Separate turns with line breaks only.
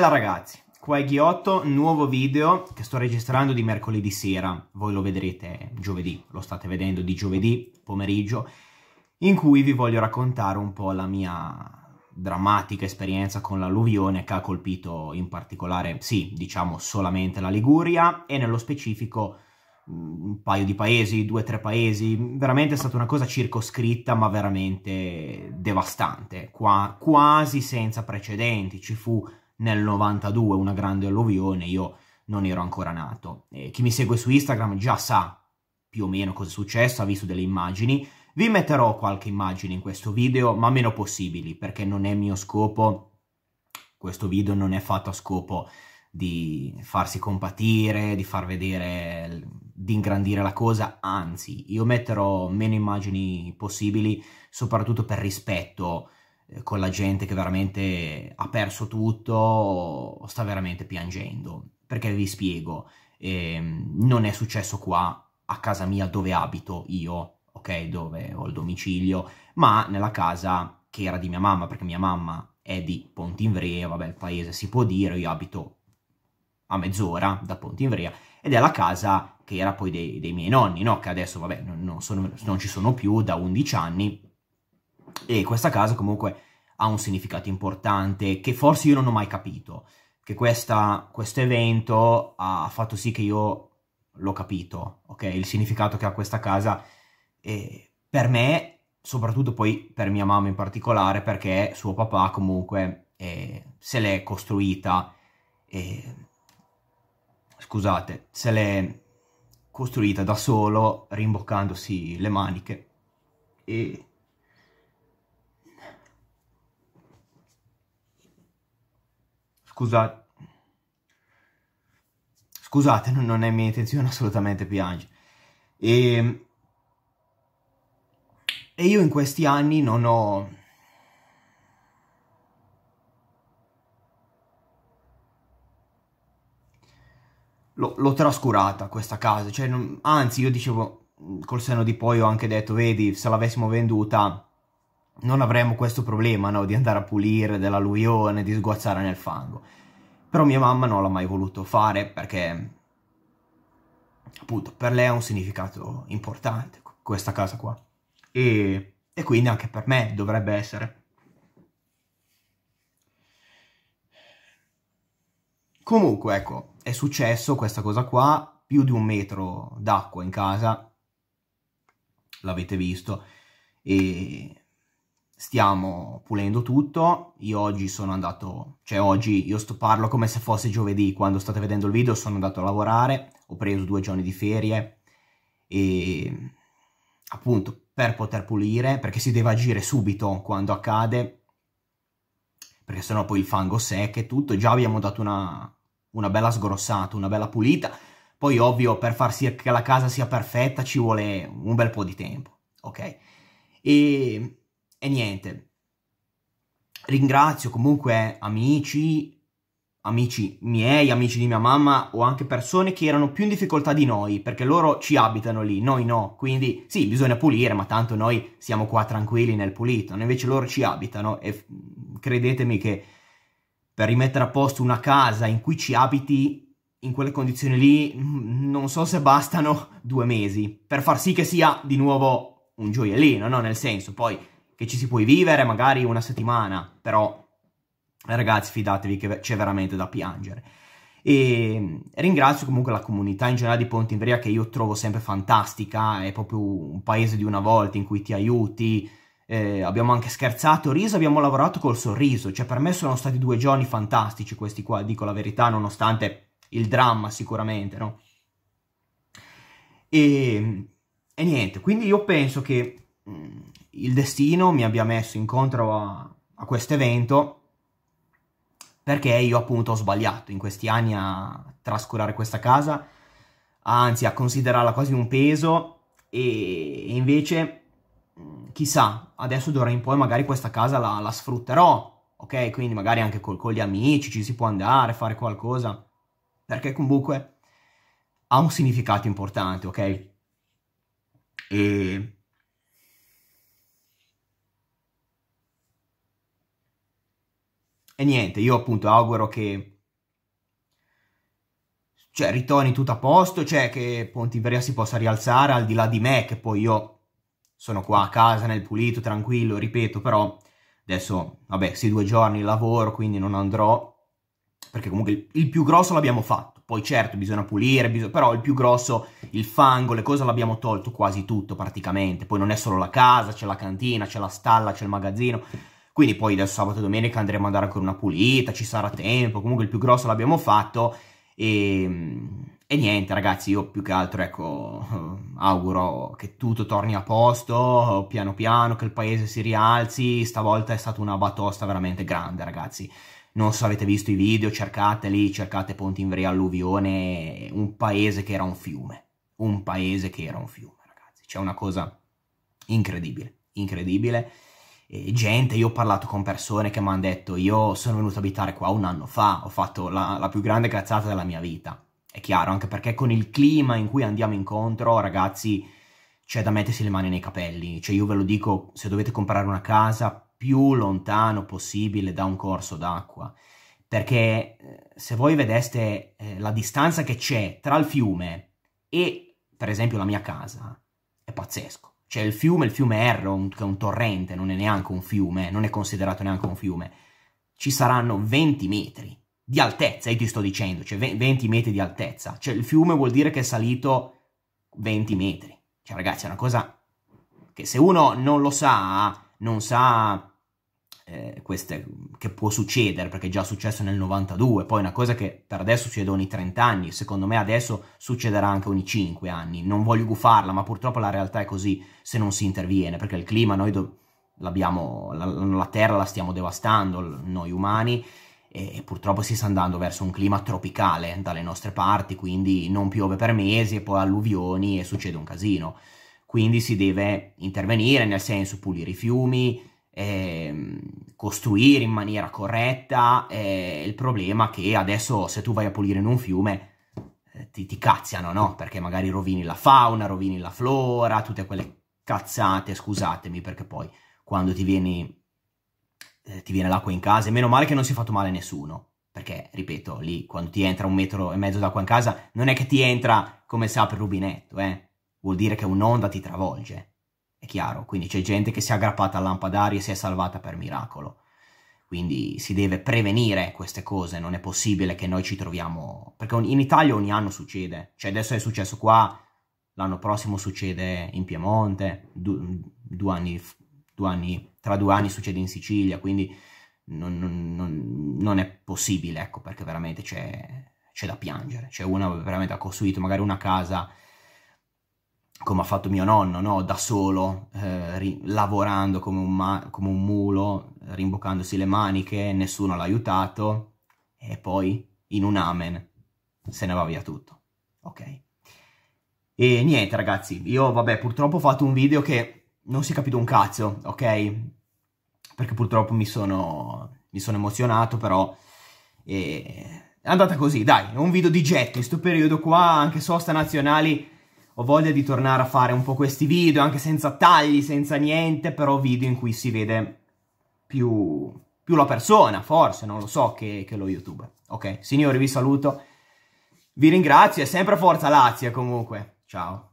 Bella ragazzi, qua è Ghiotto, nuovo video che sto registrando di mercoledì sera, voi lo vedrete giovedì, lo state vedendo di giovedì pomeriggio, in cui vi voglio raccontare un po' la mia drammatica esperienza con l'alluvione che ha colpito in particolare, sì, diciamo solamente la Liguria e nello specifico mm, un paio di paesi, due o tre paesi, veramente è stata una cosa circoscritta ma veramente devastante, qua, quasi senza precedenti, ci fu nel 92 una grande alluvione, io non ero ancora nato. E chi mi segue su Instagram già sa più o meno cosa è successo, ha visto delle immagini. Vi metterò qualche immagine in questo video, ma meno possibili, perché non è mio scopo, questo video non è fatto a scopo di farsi compatire, di far vedere, di ingrandire la cosa, anzi, io metterò meno immagini possibili, soprattutto per rispetto eh, con la gente che veramente ha perso tutto, sta veramente piangendo. Perché vi spiego, ehm, non è successo qua a casa mia dove abito io, ok, dove ho il domicilio, ma nella casa che era di mia mamma, perché mia mamma è di Pontinvrea, vabbè il paese si può dire, io abito a mezz'ora da Pontinvrea, ed è la casa che era poi dei, dei miei nonni, no? che adesso vabbè non, non, sono, non ci sono più da 11 anni, e questa casa comunque ha un significato importante che forse io non ho mai capito, che questo evento ha fatto sì che io l'ho capito, ok? Il significato che ha questa casa eh, per me, soprattutto poi per mia mamma in particolare, perché suo papà comunque eh, se l'è costruita, eh, scusate, se l'è costruita da solo rimboccandosi le maniche e Scusate. Scusate, non è mia intenzione assolutamente piangere. E, ehm, e io in questi anni non ho... L'ho trascurata questa casa, cioè, non, anzi io dicevo, col senno di poi ho anche detto, vedi, se l'avessimo venduta non avremmo questo problema no? di andare a pulire dell'alluvione, di sguazzare nel fango. Però mia mamma non l'ha mai voluto fare perché appunto per lei ha un significato importante questa casa qua. E, e quindi anche per me dovrebbe essere. Comunque, ecco, è successo questa cosa qua, più di un metro d'acqua in casa, l'avete visto, e stiamo pulendo tutto. Io oggi sono andato, cioè oggi io sto parlo come se fosse giovedì, quando state vedendo il video sono andato a lavorare, ho preso due giorni di ferie e appunto per poter pulire, perché si deve agire subito quando accade, perché sennò poi il fango secca e tutto, già abbiamo dato una, una bella sgrossata, una bella pulita, poi ovvio per far sì che la casa sia perfetta ci vuole un bel po' di tempo, ok? E e niente, ringrazio comunque amici, amici miei, amici di mia mamma o anche persone che erano più in difficoltà di noi perché loro ci abitano lì, noi no. Quindi sì, bisogna pulire, ma tanto noi siamo qua tranquilli nel pulito, invece loro ci abitano e credetemi che per rimettere a posto una casa in cui ci abiti in quelle condizioni lì non so se bastano due mesi per far sì che sia di nuovo un gioiellino, no? Nel senso, poi che ci si può vivere magari una settimana, però ragazzi fidatevi che c'è veramente da piangere. E ringrazio comunque la comunità in generale di Pontivrea che io trovo sempre fantastica, è proprio un paese di una volta in cui ti aiuti, eh, abbiamo anche scherzato, riso, abbiamo lavorato col sorriso, cioè per me sono stati due giorni fantastici questi qua, dico la verità, nonostante il dramma sicuramente, no? E, e niente, quindi io penso che mm, il destino mi abbia messo incontro a, a questo evento perché io appunto ho sbagliato in questi anni a trascurare questa casa, anzi a considerarla quasi un peso e, e invece chissà, adesso d'ora in poi magari questa casa la, la sfrutterò, ok? Quindi magari anche col, con gli amici ci si può andare, fare qualcosa, perché comunque ha un significato importante, ok? E E niente, io appunto auguro che cioè, ritorni tutto a posto, cioè che Pontiveria si possa rialzare al di là di me, che poi io sono qua a casa nel pulito, tranquillo, ripeto, però adesso, vabbè, sì due giorni lavoro, quindi non andrò, perché comunque il, il più grosso l'abbiamo fatto, poi certo bisogna pulire, bisog però il più grosso, il fango, le cose l'abbiamo tolto quasi tutto praticamente, poi non è solo la casa, c'è la cantina, c'è la stalla, c'è il magazzino, quindi poi da sabato e domenica andremo a andare ancora una pulita, ci sarà tempo, comunque il più grosso l'abbiamo fatto e, ehm, e, niente ragazzi, io più che altro ecco, auguro che tutto torni a posto, piano piano, che il paese si rialzi, stavolta è stata una batosta veramente grande ragazzi. Non so se avete visto i video, cercateli, cercate Ponti in Veria Alluvione, un paese che era un fiume, un paese che era un fiume ragazzi, c'è una cosa incredibile, incredibile. Eh, gente, io ho parlato con persone che mi hanno detto io sono venuto a abitare qua un anno fa, ho fatto la, la, più grande cazzata della mia vita. È chiaro, anche perché con il clima in cui andiamo incontro, ragazzi, c'è da mettersi le mani nei capelli. Cioè io ve lo dico, se dovete comprare una casa, più lontano possibile da un corso d'acqua. Perché eh, se voi vedeste eh, la distanza che c'è tra il fiume e, per esempio, la mia casa, è pazzesco c'è cioè, il fiume, il fiume Erron, che è un torrente, non è neanche un fiume, non è considerato neanche un fiume. Ci saranno 20 metri di altezza, io ti sto dicendo, cioè 20 metri di altezza. Cioè il fiume vuol dire che è salito 20 metri. Cioè ragazzi, è una cosa che se uno non lo sa, non sa eh, queste, che può succedere, perché è già successo nel 92, poi è una cosa che per adesso succede ogni 30 anni, secondo me adesso succederà anche ogni 5 anni, non voglio gufarla, ma purtroppo la realtà è così se non si interviene, perché il clima noi l'abbiamo, la, la, terra la stiamo devastando, noi umani, e, e purtroppo si sta andando verso un clima tropicale dalle nostre parti, quindi non piove per mesi e poi alluvioni e succede un casino. Quindi si deve intervenire nel senso pulire i fiumi, eh, costruire in maniera corretta. Eh, il problema che adesso se tu vai a pulire in un fiume eh, ti, ti, cazziano, no? Perché magari rovini la fauna, rovini la flora, tutte quelle cazzate, scusatemi, perché poi quando ti vieni eh, ti viene l'acqua in casa, e meno male che non si è fatto male a nessuno, perché, ripeto, lì quando ti entra un metro e mezzo d'acqua in casa, non è che ti entra come se apre il rubinetto, eh? vuol dire che un'onda ti travolge. È chiaro, quindi c'è gente che si è aggrappata al lampadario e si è salvata per miracolo. Quindi si deve prevenire queste cose, non è possibile che noi ci troviamo... Perché in Italia ogni anno succede, cioè adesso è successo qua, l'anno prossimo succede in Piemonte, due, due anni, due anni, tra due anni succede in Sicilia, quindi non, non, non è possibile, ecco, perché veramente c'è, da piangere. Cioè uno veramente ha costruito magari una casa come ha fatto mio nonno, no? da solo, eh, lavorando come un, come un, mulo, rimboccandosi le maniche, nessuno l'ha aiutato, e poi in un amen se ne va via tutto. Ok. E niente ragazzi, io vabbè purtroppo ho fatto un video che non si è capito un cazzo, ok? Perché purtroppo mi sono, mi sono emozionato, però... Eh, è andata così, dai, un video di getto, in questo periodo qua anche sosta nazionali ho voglia di tornare a fare un po' questi video, anche senza tagli, senza niente, però video in cui si vede più, più la persona, forse, non lo so, che, che, lo YouTube. Ok, signori, vi saluto, vi ringrazio e sempre forza Lazio comunque. Ciao.